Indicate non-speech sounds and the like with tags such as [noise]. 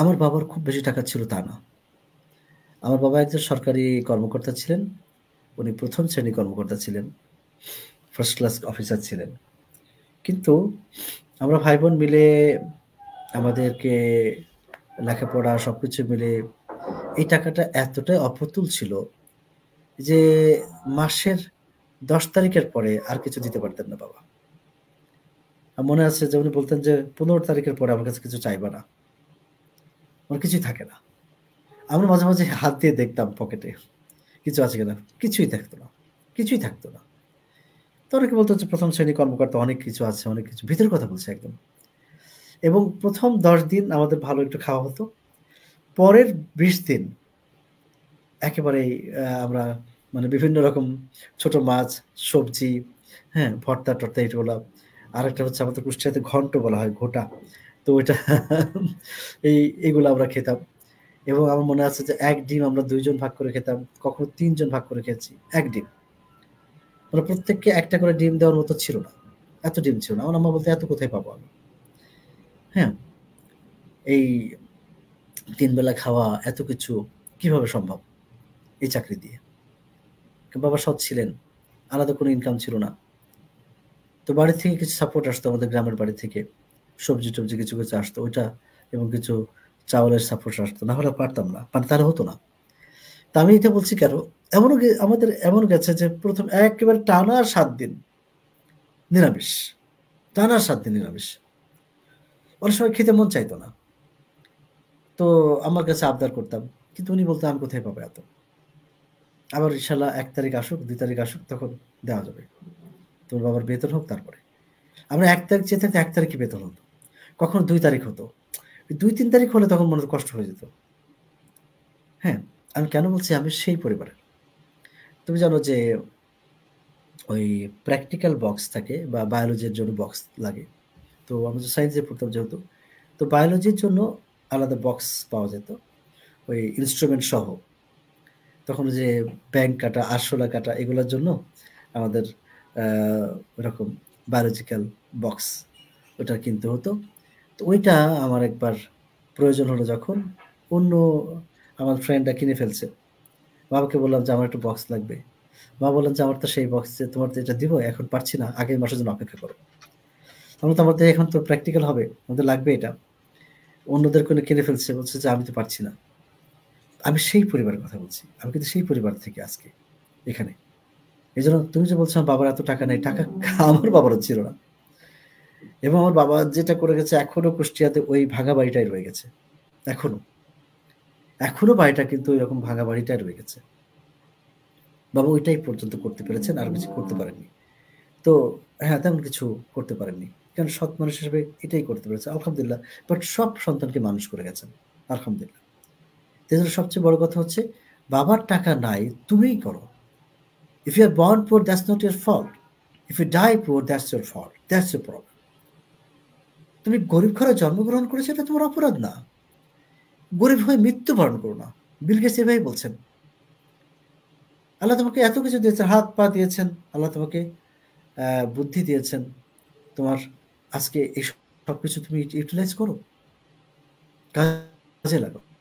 আমার বাবার খুব বেশি টাকা ছিল তা না আমার বাবা একজন সরকারি কর্মকর্তা ছিলেন উনি প্রথম শ্রেণী কর্মকর্তা ছিলেন ফার্স্ট ক্লাস অফিসার ছিলেন কিন্তু আমরা ভাই বোন মিলে আমাদেরকে লেখাপড়া সব কিছু মিলে এই টাকাটা এতটাই অপ্রতুল ছিল যে মাসের দশ তারিখের পরে আর কিছু দিতে পারতেন না বাবা মনে আছে যে উনি বলতেন যে পনেরো তারিখের পরে আমার কাছে কিছু চাইবা না ওর কিছুই থাকে না আমরা মাঝে মাঝে হাত দিয়ে দেখতাম পকেটে কিছু আছে কিনা কিছুই থাকতো না কিছুই থাকতো না তো অনেকে বলতো হচ্ছে প্রথম শ্রেণী কর্মকর্তা অনেক কিছু আছে অনেক কিছু ভিতরের কথা বলছে একদম এবং প্রথম দশ দিন আমাদের ভালো একটু খাওয়া হতো পরের বিশ দিন একেবারেই আমরা মানে বিভিন্ন রকম ছোট মাছ সবজি হ্যাঁ ভর্তা টর্তা বলা আর একটা হচ্ছে আমাদের কুষ্টিয়াতে ঘন্ট বলা হয় ঘোটা তো ওইটা [laughs] এই এগুলো আমরা খেতাম এবং আমার মনে আছে যে এক ডিম আমরা দুইজন ভাগ করে খেতাম কখনো তিনজন ভাগ করে খেয়েছি এক ডিম মানে প্রত্যেককে একটা করে ডিম দেওয়ার মতো ছিল না এত ডিম ছিল না আমার বলতে এত কোথায় পাবো আমি হ্যাঁ এই তিনবেলা খাওয়া এত কিছু কিভাবে সম্ভব এই চাকরি দিয়ে বাবা সৎ ছিলেন আলাদা কোনো ইনকাম ছিল না তো বাড়ি থেকে কিছু সাপোর্ট আসতো আমাদের গ্রামের বাড়ি থেকে সবজি টবজি কিছু কিছু আসতো ওইটা এবং কিছু চাউলের সাপোর্ট আসতো না হলে পারতাম না মানে তারা হতো না তা আমি এটা বলছি কেন এমনও আমাদের এমন গেছে যে প্রথম একেবারে টানা সাত দিন নিরামিষ টানা সাত দিন নিরামিষ অনেক সময় খেতে মন চাইতো না তো আমার কাছে আবদার করতাম কিন্তু উনি বলতো আমি কোথায় পাবো এত আবার ইশাল্লাহ এক তারিখ আসুক দুই তারিখ আসুক তখন দেওয়া যাবে তোর বাবার বেতন হোক তারপরে আমরা এক তারিখ চেয়ে থাকতে এক তারিখে বেতন হতো কখনো দুই তারিখ হতো দুই তিন তারিখ হলে তখন মনে কষ্ট হয়ে যেত হ্যাঁ আমি কেন বলছি আমি সেই পরিবারের তুমি জানো যে ওই প্র্যাকটিক্যাল বক্স থাকে বা বায়োলজির জন্য বক্স লাগে তো আমরা সায়েন্সে পড়তাম যেহেতু তো বায়োলজির জন্য আলাদা বক্স পাওয়া যেত ওই ইনস্ট্রুমেন্ট সহ তখন যে ব্যাংক কাটা আরশোলা কাটা এগুলোর জন্য আমাদের এরকম বায়োলজিক্যাল বক্স ওটা কিনতে হতো তো ওইটা আমার একবার প্রয়োজন হলো যখন অন্য আমার ফ্রেন্ডরা কিনে ফেলছে বাবাকে বললাম যে আমার একটা বক্স লাগবে মা বললেন যে আমার তো সেই বক্সে তোমার তো এটা দিব এখন পারছি না আগের মাসের জন্য অপেক্ষা করো তখন তো এখন তো প্র্যাকটিক্যাল হবে আমাদের লাগবে এটা অন্যদের কোনো কিনে ফেলছে বলছে যে আমি তো পারছি না আমি সেই পরিবারের কথা বলছি আমি কিন্তু সেই পরিবার থেকে আজকে এখানে এই জন্য তুমি যে বলছো বাবার এত টাকা নেই টাকা আমার বাবারও ছিল না এবং আমার বাবা যেটা করে গেছে এখনো কুষ্টিয়াতে ওই ভাঙা বাড়িটাই রয়ে গেছে এখনো এখনো বাড়িটা কিন্তু ওই রকম ভাঙা বাড়িটাই রয়ে গেছে বাবা ওইটাই পর্যন্ত করতে পেরেছেন আর কিছু করতে পারেননি তো হ্যাঁ তেমন কিছু করতে পারেননি কারণ সৎ মানুষ হিসেবে এটাই করতে পেরেছে আলহামদুলিল্লাহ বাট সব সন্তানকে মানুষ করে গেছেন আলহামদুলিল্লাহ তাই সবচেয়ে বড় কথা হচ্ছে বাবার টাকা নাই তুমিই করো if you are born poor that's not your fault if you die poor that's your fault that's your problem তুমি গরিব ঘরে জন্মগ্রহণ করেছো এটা তোমার অপরাধ না গরিব হয়ে মৃত্যুবরণ করো না বিল গেটস এভাবেই বলছেন আল্লাহ তোমাকে এত কিছু দিয়েছেন হাত পা দিয়েছেন আল্লাহ তোমাকে বুদ্ধি দিয়েছেন তোমার আজকে এই সব কিছু তুমি ইউটিলাইজ করো কাজে লাগো